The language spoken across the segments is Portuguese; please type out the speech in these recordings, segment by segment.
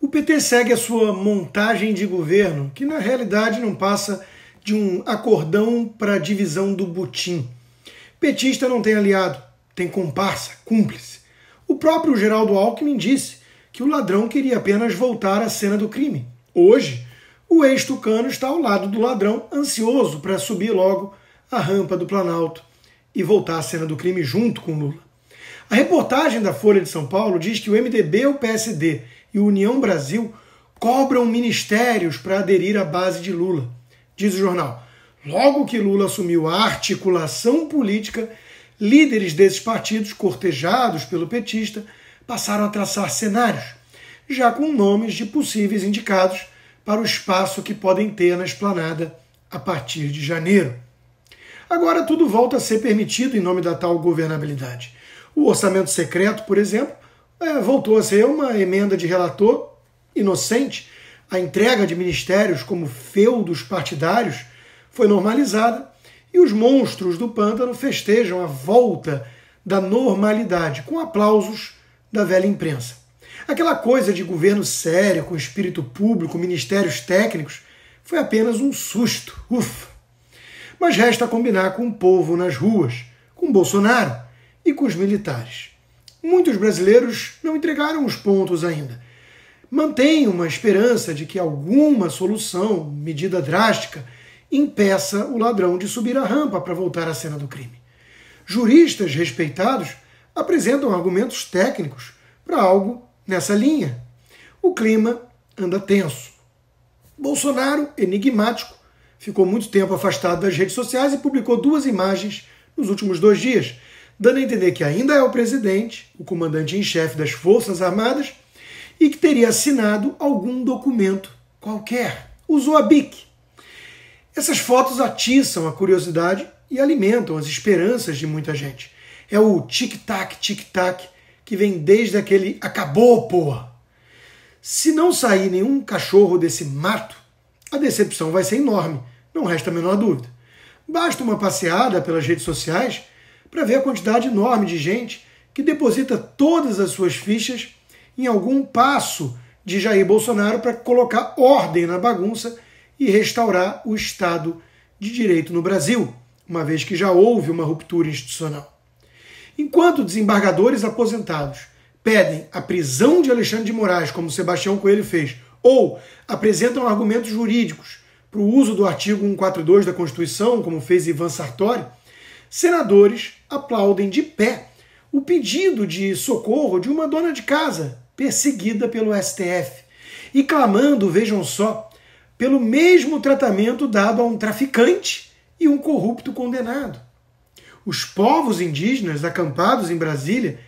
O PT segue a sua montagem de governo, que na realidade não passa de um acordão para a divisão do butim. Petista não tem aliado, tem comparsa, cúmplice. O próprio Geraldo Alckmin disse que o ladrão queria apenas voltar à cena do crime. Hoje, o ex-tucano está ao lado do ladrão, ansioso para subir logo a rampa do Planalto e voltar à cena do crime junto com Lula. A reportagem da Folha de São Paulo diz que o MDB, o PSD e União Brasil cobram ministérios para aderir à base de Lula. Diz o jornal. Logo que Lula assumiu a articulação política, líderes desses partidos, cortejados pelo petista, passaram a traçar cenários, já com nomes de possíveis indicados para o espaço que podem ter na esplanada a partir de janeiro. Agora tudo volta a ser permitido em nome da tal governabilidade. O orçamento secreto, por exemplo, é, voltou a ser uma emenda de relator inocente. A entrega de ministérios como feudos partidários foi normalizada e os monstros do pântano festejam a volta da normalidade com aplausos da velha imprensa. Aquela coisa de governo sério, com espírito público, ministérios técnicos, foi apenas um susto. Ufa! Mas resta combinar com o povo nas ruas, com Bolsonaro e com os militares muitos brasileiros não entregaram os pontos ainda. Mantém uma esperança de que alguma solução, medida drástica, impeça o ladrão de subir a rampa para voltar à cena do crime. Juristas respeitados apresentam argumentos técnicos para algo nessa linha. O clima anda tenso. Bolsonaro, enigmático, ficou muito tempo afastado das redes sociais e publicou duas imagens nos últimos dois dias dando a entender que ainda é o presidente, o comandante em chefe das Forças Armadas, e que teria assinado algum documento qualquer. Usou a BIC. Essas fotos atiçam a curiosidade e alimentam as esperanças de muita gente. É o tic-tac, tic-tac, que vem desde aquele acabou, porra. Se não sair nenhum cachorro desse mato, a decepção vai ser enorme, não resta a menor dúvida. Basta uma passeada pelas redes sociais para ver a quantidade enorme de gente que deposita todas as suas fichas em algum passo de Jair Bolsonaro para colocar ordem na bagunça e restaurar o Estado de Direito no Brasil, uma vez que já houve uma ruptura institucional. Enquanto desembargadores aposentados pedem a prisão de Alexandre de Moraes, como Sebastião Coelho fez, ou apresentam argumentos jurídicos para o uso do artigo 142 da Constituição, como fez Ivan Sartori, senadores aplaudem de pé o pedido de socorro de uma dona de casa perseguida pelo STF e clamando, vejam só, pelo mesmo tratamento dado a um traficante e um corrupto condenado. Os povos indígenas acampados em Brasília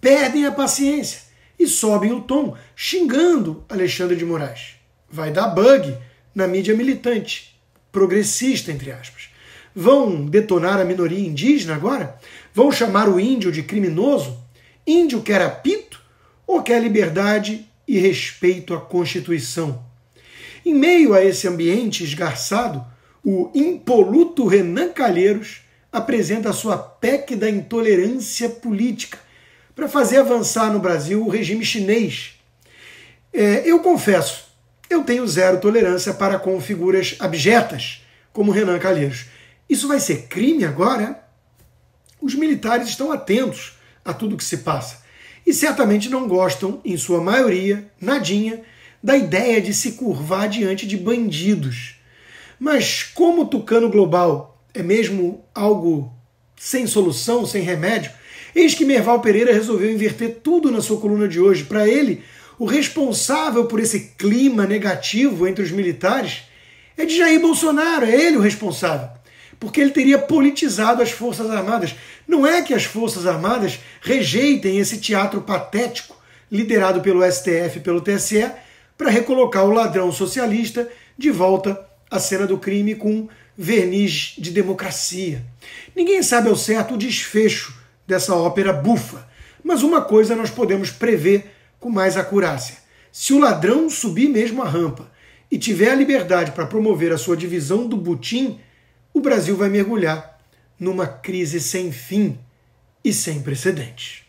perdem a paciência e sobem o tom, xingando Alexandre de Moraes. Vai dar bug na mídia militante, progressista, entre aspas. Vão detonar a minoria indígena agora? Vão chamar o índio de criminoso? Índio quer apito ou quer liberdade e respeito à Constituição? Em meio a esse ambiente esgarçado, o impoluto Renan Calheiros apresenta a sua PEC da intolerância política para fazer avançar no Brasil o regime chinês. É, eu confesso, eu tenho zero tolerância para com figuras abjetas, como Renan Calheiros. Isso vai ser crime agora? Os militares estão atentos a tudo que se passa e certamente não gostam, em sua maioria, nadinha, da ideia de se curvar diante de bandidos. Mas como o Tucano Global é mesmo algo sem solução, sem remédio, eis que Merval Pereira resolveu inverter tudo na sua coluna de hoje. Para ele, o responsável por esse clima negativo entre os militares é de Jair Bolsonaro, é ele o responsável porque ele teria politizado as Forças Armadas. Não é que as Forças Armadas rejeitem esse teatro patético liderado pelo STF e pelo TSE para recolocar o ladrão socialista de volta à cena do crime com verniz de democracia. Ninguém sabe ao certo o desfecho dessa ópera bufa, mas uma coisa nós podemos prever com mais acurácia. Se o ladrão subir mesmo a rampa e tiver a liberdade para promover a sua divisão do butim, o Brasil vai mergulhar numa crise sem fim e sem precedentes.